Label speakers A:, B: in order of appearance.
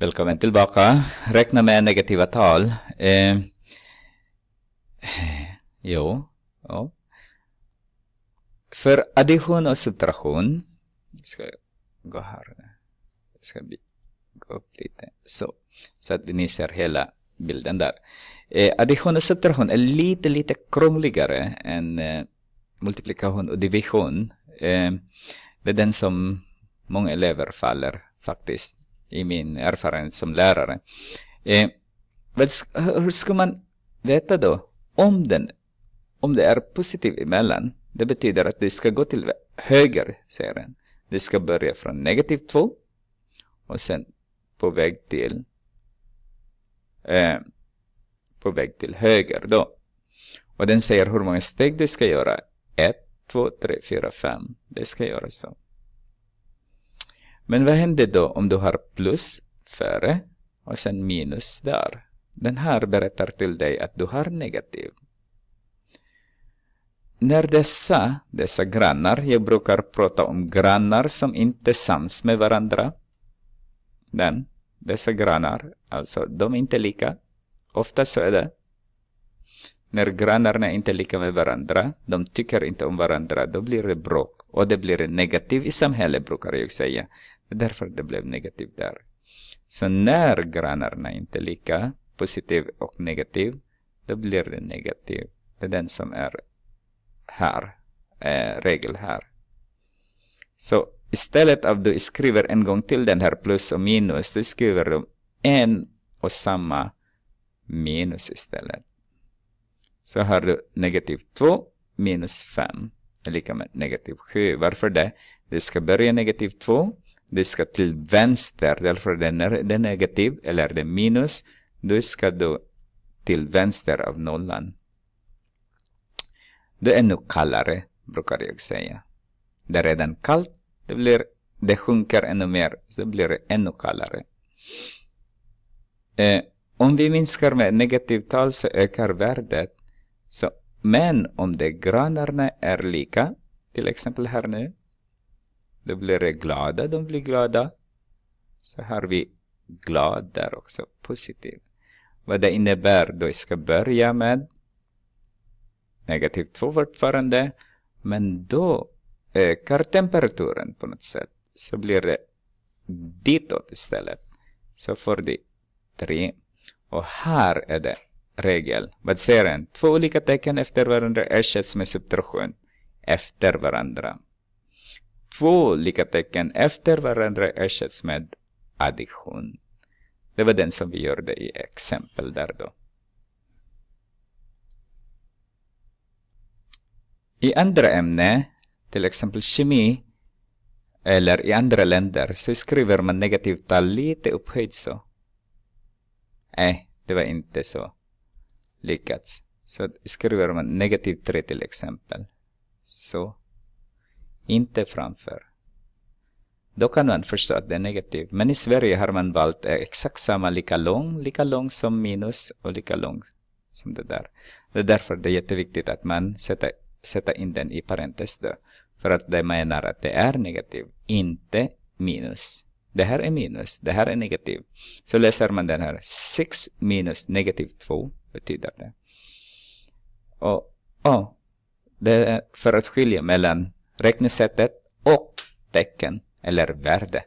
A: Välkommen tillbaka. Räkna med negativa tal. Eh, eh jo, ja. För addition och subtraktion. Jag ska gå här. Jag ska gå upp lite. Så, så att ni ser hela bilden där. Eh, addition och subtraktion är lite, lite krångligare än eh, multiplikation och division. Eh, det är den som många elever faller faktiskt i min erfarenhet som lärare. Eh, hur ska man veta då om, den, om det är positivt emellan? Det betyder att du ska gå till höger, säger den. Du ska börja från negativ 2 och sen på väg till eh, på väg till höger då. Och den säger hur många steg du ska göra. 1, 2, 3, 4, 5. Det ska göras så. Men vad händer då om du har plus före och sen minus där? Den här berättar till dig att du har negativ. När dessa, dessa grannar, jag brukar prata om grannar som inte sams med varandra. Den, dessa grannar, alltså de är inte lika. Ofta så är det när grannarna inte är lika med varandra, de tycker inte om varandra, då blir det bråk. Och det blir negativt i samhället, brukar jag säga. Därför det blev negativt där. Så när grannarna inte är lika, positiv och negativ, då blir det negativt. Det är den som är här, eh, regel här. Så istället av du skriver en gång till den här plus och minus, du skriver du en och samma minus istället så har du negativ 2 minus 5 är lika med negativ 7. Varför det? Det ska börja negativ 2. Det ska till vänster, därför det är det negativ eller det minus. Då ska du till vänster av nollan. Det är ännu kallare, brukar jag säga. Det är redan kallt, det, blir, det sjunker ännu mer, så blir det ännu kallare. Eh, om vi minskar med negativt tal så ökar värdet. Så, men om de granarna är lika, till exempel här nu, då blir de glada, de blir glada. Så har vi glad där också, positiv. Vad det innebär då, jag ska börja med negativ 2 fortfarande, men då ökar temperaturen på något sätt. Så blir det ditåt istället. Så får du 3. Och här är det regel vad säger den? Två olika tecken efter varandra ersätts med subtraktion efter varandra. Två olika tecken efter varandra ersätts med addition. Det var den som vi gjorde i exempel där då. I andra ämne, till exempel kemi, eller i andra länder, så skriver man negativt tal lite upphöjt så. Nej, eh, det var inte så lyckats. Så skriver man negativ 3 till exempel. Så. Inte framför. Då kan man förstå att det är negativt. Men i Sverige har man valt eh, exakt samma, lika lång, lika lång som minus och lika lång som det där. Det är därför det är jätteviktigt att man sätter, sätter in den i parentes då. För att det menar att det är negativ, inte minus. Det här är minus, det här är negativ. Så läser man den här 6 minus negativ 2 betyder det. Och, och det är för att skilja mellan räknesättet och tecken eller värde.